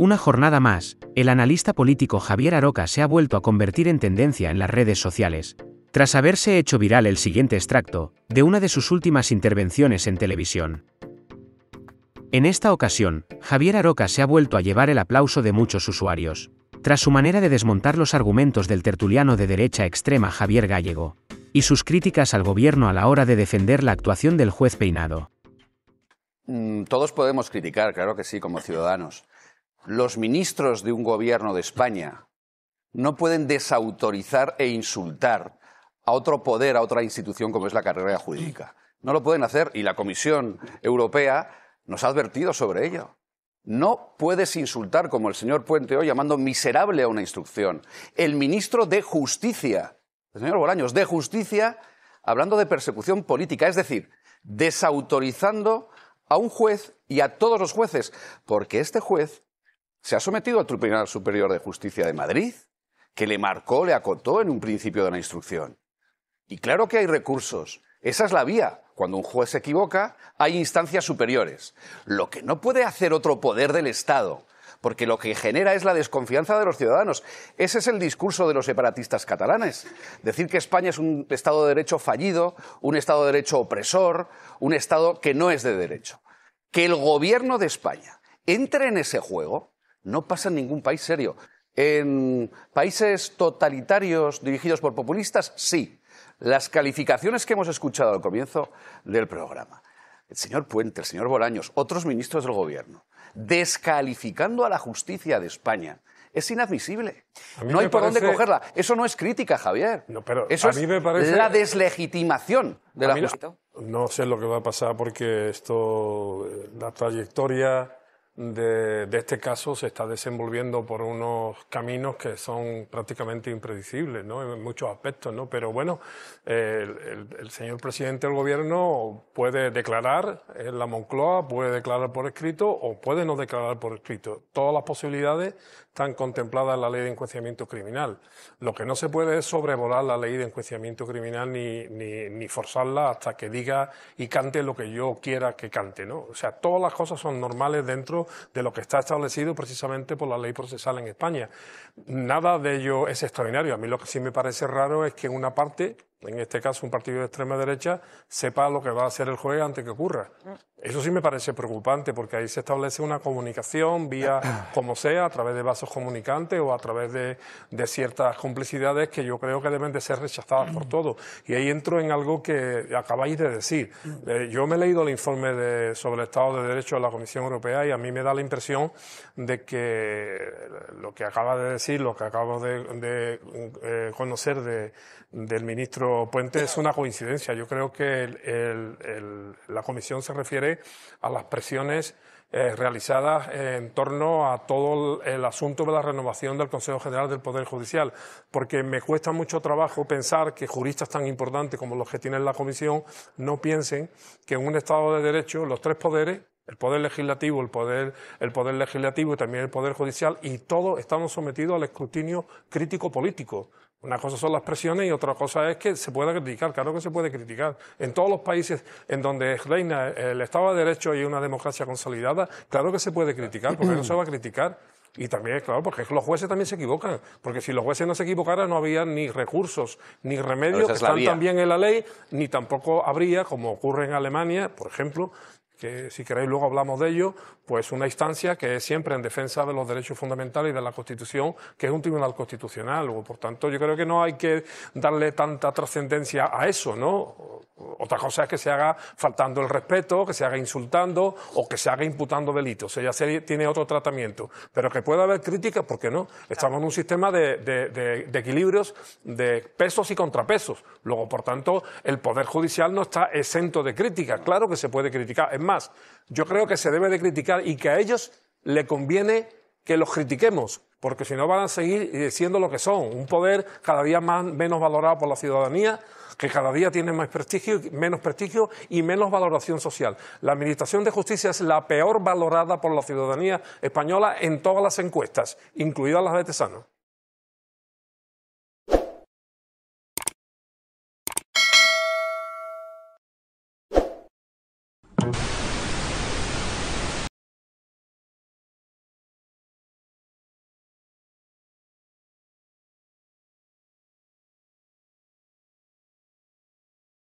Una jornada más, el analista político Javier Aroca se ha vuelto a convertir en tendencia en las redes sociales, tras haberse hecho viral el siguiente extracto de una de sus últimas intervenciones en televisión. En esta ocasión, Javier Aroca se ha vuelto a llevar el aplauso de muchos usuarios, tras su manera de desmontar los argumentos del tertuliano de derecha extrema Javier Gallego, y sus críticas al gobierno a la hora de defender la actuación del juez Peinado. Mm, todos podemos criticar, claro que sí, como ciudadanos los ministros de un gobierno de España no pueden desautorizar e insultar a otro poder, a otra institución como es la carrera jurídica. No lo pueden hacer y la Comisión Europea nos ha advertido sobre ello. No puedes insultar, como el señor Puente hoy, llamando miserable a una instrucción. El ministro de Justicia, el señor Bolaños, de Justicia, hablando de persecución política, es decir, desautorizando a un juez y a todos los jueces, porque este juez se ha sometido al Tribunal Superior de Justicia de Madrid, que le marcó, le acotó en un principio de la instrucción. Y claro que hay recursos. Esa es la vía. Cuando un juez se equivoca, hay instancias superiores. Lo que no puede hacer otro poder del Estado, porque lo que genera es la desconfianza de los ciudadanos. Ese es el discurso de los separatistas catalanes. Decir que España es un Estado de Derecho fallido, un Estado de Derecho opresor, un Estado que no es de derecho. Que el gobierno de España entre en ese juego no pasa en ningún país serio. En países totalitarios dirigidos por populistas, sí. Las calificaciones que hemos escuchado al comienzo del programa, el señor Puente, el señor Bolaños, otros ministros del Gobierno, descalificando a la justicia de España, es inadmisible. No hay por dónde cogerla. Eso no es crítica, Javier. No, pero Eso es la deslegitimación de la justicia. no sé lo que va a pasar porque esto, eh, la trayectoria de, este caso se está desenvolviendo por unos caminos que son prácticamente impredecibles en muchos aspectos. ¿no? Pero bueno, el, señor presidente del gobierno puede declarar en la Moncloa, puede declarar por escrito o puede no declarar por escrito. Todas las posibilidades están contempladas en la ley de enjuiciamiento criminal. Lo que no se puede es sobrevolar la ley de enjuiciamiento criminal ni, forzarla hasta que diga y cante lo que yo quiera que cante. ¿no? O sea, todas las cosas son normales dentro de lo que está establecido precisamente por la ley procesal en España. Nada de ello es extraordinario. A mí lo que sí me parece raro es que en una parte en este caso un partido de extrema derecha, sepa lo que va a hacer el juez antes que ocurra. Eso sí me parece preocupante, porque ahí se establece una comunicación vía, como sea, a través de vasos comunicantes o a través de, ciertas complicidades que yo creo que deben de ser rechazadas por todos. Y ahí entro en algo que acabáis de decir. Mm. Eh, yo me he leído el informe sobre el Estado de Derecho de la Comisión Europea y a mí me da la impresión de que lo que acaba de decir, lo que acabo de, eh, conocer del ministro Puente es una coincidencia. Yo creo que la comisión se refiere a las presiones eh, realizadas eh, en torno a todo el, asunto de la renovación del Consejo General del Poder Judicial, porque me cuesta mucho trabajo pensar que juristas tan importantes como los que tienen la Comisión no piensen que en un Estado de Derecho los tres poderes el poder legislativo, el poder, el poder legislativo y también el poder judicial, y todos estamos sometidos al escrutinio crítico político. Una cosa son las presiones y otra cosa es que se pueda criticar, claro que se puede criticar. En todos los países en donde reina el Estado de Derecho y una democracia consolidada, claro que se puede criticar, porque no se va a criticar. Y también, claro, porque los jueces también se equivocan, porque si los jueces no se equivocaran no habría ni recursos, ni remedios que están también en la ley, ni tampoco habría, como ocurre en Alemania, por ejemplo, que si queréis luego hablamos de ello, pues una instancia que es siempre en defensa de los derechos fundamentales y de la Constitución, que es un tribunal constitucional. por tanto, yo creo que no hay que darle tanta trascendencia a eso, ¿no? Otra cosa es que se haga faltando el respeto, que se haga insultando o que se haga imputando delitos. Ella ya se tiene otro tratamiento. Pero que pueda haber crítica, ¿por qué no? Estamos en un sistema de, equilibrios, de pesos y contrapesos. Luego, por tanto, el Poder Judicial no está exento de crítica. Claro que se puede criticar más. Yo creo que se debe de criticar y que a ellos le conviene que los critiquemos, porque si no van a seguir eh, siendo lo que son, un poder cada día más, menos valorado por la ciudadanía, que cada día tiene más prestigio, menos prestigio y menos valoración social. La Administración de Justicia es la peor valorada por la ciudadanía española en todas las encuestas, incluidas las de Tesano.